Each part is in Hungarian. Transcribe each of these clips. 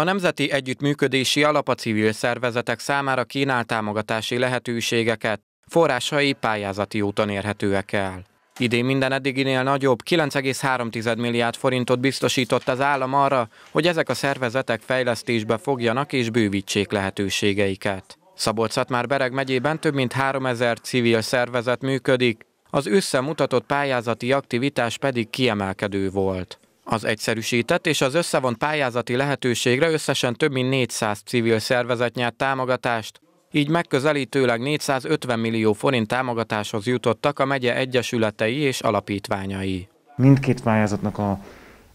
A Nemzeti Együttműködési Alap a civil szervezetek számára kínál támogatási lehetőségeket, forrásai pályázati úton érhetőek el. Idén minden eddiginél nagyobb, 9,3 milliárd forintot biztosított az állam arra, hogy ezek a szervezetek fejlesztésbe fogjanak és bővítsék lehetőségeiket. szabolcs már Bereg megyében több mint 3000 civil szervezet működik, az összemutatott pályázati aktivitás pedig kiemelkedő volt az egyszerűsített és az összevont pályázati lehetőségre összesen több mint 400 civil szervezet nyert támogatást. Így megközelítőleg 450 millió forint támogatáshoz jutottak a megye egyesületei és alapítványai. Mindkét pályázatnak a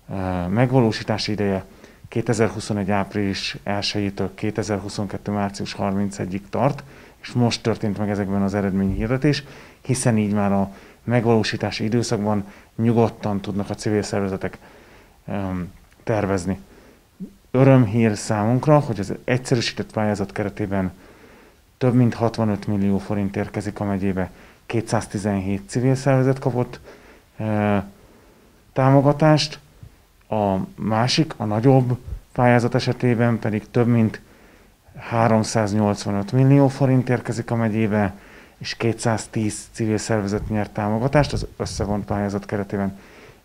e, megvalósítási ideje 2021. április 1-től 2022. március 31-ig tart, és most történt meg ezekben az eredményhirdetés, hiszen így már a megvalósítási időszakban nyugodtan tudnak a civil szervezetek tervezni. Örömhír számunkra, hogy az egyszerűsített pályázat keretében több mint 65 millió forint érkezik a megyébe, 217 civil szervezet kapott e, támogatást, a másik, a nagyobb pályázat esetében pedig több mint 385 millió forint érkezik a megyébe, és 210 civil szervezet nyert támogatást az összevont pályázat keretében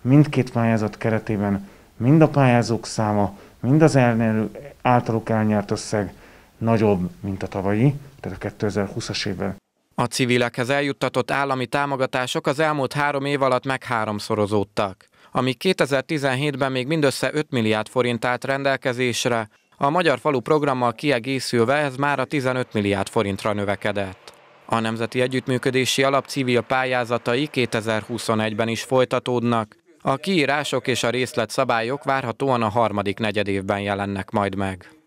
mindkét pályázat keretében mind a pályázók száma, mind az elnyelő, általuk elnyert összeg nagyobb, mint a tavalyi, tehát a 2020-as évben. A civilekhez eljuttatott állami támogatások az elmúlt három év alatt megháromszorozódtak. Amíg 2017-ben még mindössze 5 milliárd forint állt rendelkezésre, a Magyar Falu programmal kiegészülve ez már a 15 milliárd forintra növekedett. A Nemzeti Együttműködési Alap civil pályázatai 2021-ben is folytatódnak, a kiírások és a részletszabályok várhatóan a harmadik negyedévben jelennek majd meg.